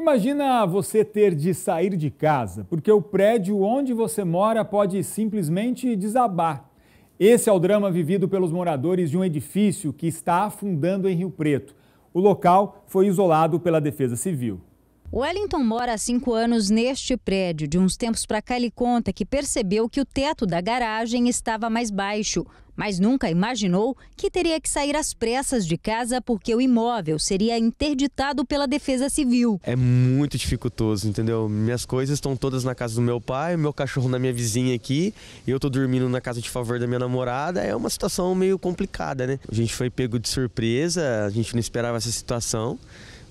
Imagina você ter de sair de casa porque o prédio onde você mora pode simplesmente desabar. Esse é o drama vivido pelos moradores de um edifício que está afundando em Rio Preto. O local foi isolado pela Defesa Civil. Wellington mora há cinco anos neste prédio. De uns tempos para cá, ele conta que percebeu que o teto da garagem estava mais baixo, mas nunca imaginou que teria que sair às pressas de casa porque o imóvel seria interditado pela Defesa Civil. É muito dificultoso, entendeu? Minhas coisas estão todas na casa do meu pai, meu cachorro na minha vizinha aqui, eu estou dormindo na casa de favor da minha namorada. É uma situação meio complicada, né? A gente foi pego de surpresa, a gente não esperava essa situação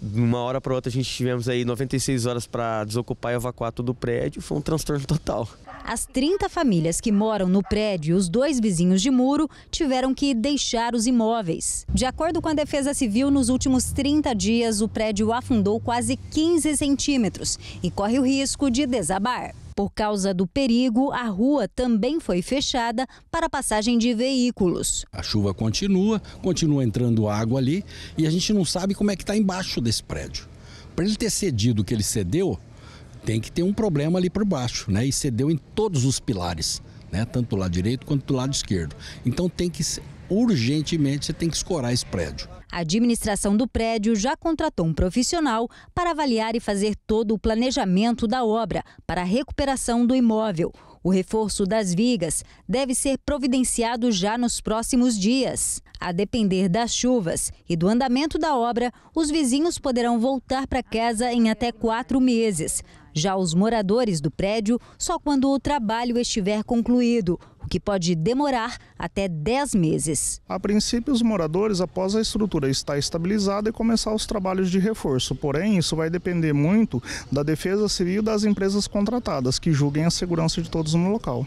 de uma hora para outra a gente tivemos aí 96 horas para desocupar e evacuar todo o prédio, foi um transtorno total. As 30 famílias que moram no prédio e os dois vizinhos de muro tiveram que deixar os imóveis. De acordo com a Defesa Civil, nos últimos 30 dias o prédio afundou quase 15 centímetros e corre o risco de desabar por causa do perigo, a rua também foi fechada para passagem de veículos. A chuva continua, continua entrando água ali e a gente não sabe como é que está embaixo desse prédio. Para ele ter cedido o que ele cedeu, tem que ter um problema ali por baixo, né? E cedeu em todos os pilares né? tanto do lado direito quanto do lado esquerdo. Então tem que urgentemente você tem que escorar esse prédio. A administração do prédio já contratou um profissional para avaliar e fazer todo o planejamento da obra para a recuperação do imóvel. O reforço das vigas deve ser providenciado já nos próximos dias. A depender das chuvas e do andamento da obra, os vizinhos poderão voltar para casa em até quatro meses já os moradores do prédio só quando o trabalho estiver concluído, o que pode demorar até 10 meses. A princípio, os moradores, após a estrutura estar estabilizada, e começar os trabalhos de reforço. Porém, isso vai depender muito da Defesa Civil das empresas contratadas, que julguem a segurança de todos no local.